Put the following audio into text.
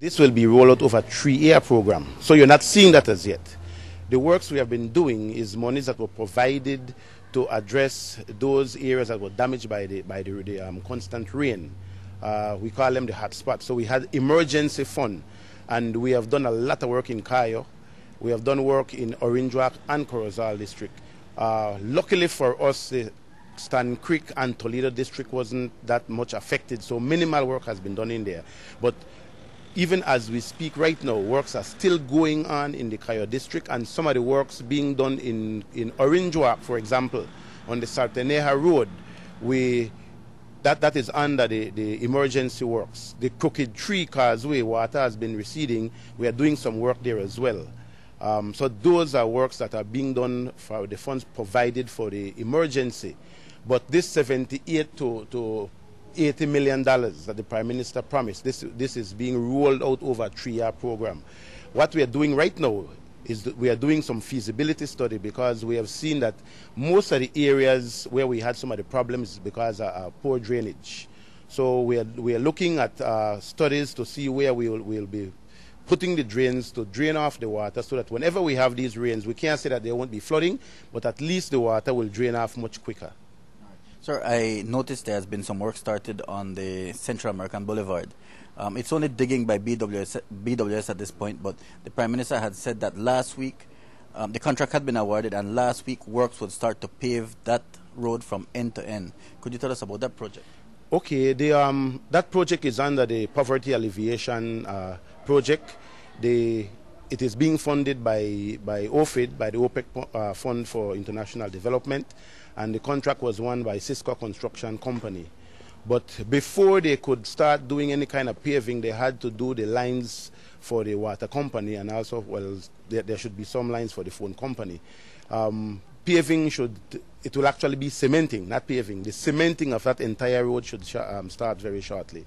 This will be rolled out over a three-year program, so you're not seeing that as yet. The works we have been doing is monies that were provided to address those areas that were damaged by the, by the, the um, constant rain. Uh, we call them the hotspots. So we had emergency fund, and we have done a lot of work in Cayo. We have done work in Orinjuak and Corozal district. Uh, luckily for us, the Stan Creek and Toledo district wasn't that much affected, so minimal work has been done in there. But even as we speak right now, works are still going on in the Kaya district, and some of the works being done in, in Orange Walk, for example, on the Sarteneha Road, we, that, that is under the, the emergency works. The Crooked Tree Causeway water has been receding. We are doing some work there as well. Um, so those are works that are being done for the funds provided for the emergency. But this 78 to, to $80 million that the Prime Minister promised. This, this is being rolled out over a three-year program. What we are doing right now is we are doing some feasibility study because we have seen that most of the areas where we had some of the problems because of uh, poor drainage. So we are, we are looking at uh, studies to see where we will, we'll be putting the drains to drain off the water so that whenever we have these rains, we can't say that there won't be flooding, but at least the water will drain off much quicker. Sir, I noticed there has been some work started on the Central American Boulevard. Um, it's only digging by BWS, BWS, at this point, but the Prime Minister had said that last week um, the contract had been awarded, and last week works would start to pave that road from end to end. Could you tell us about that project? Okay, the, um, that project is under the Poverty Alleviation uh, Project. The it is being funded by, by OFID, by the OPEC uh, Fund for International Development, and the contract was won by Cisco Construction Company. But before they could start doing any kind of paving, they had to do the lines for the water company, and also, well, there, there should be some lines for the phone company. Um, paving should, it will actually be cementing, not paving. The cementing of that entire road should um, start very shortly.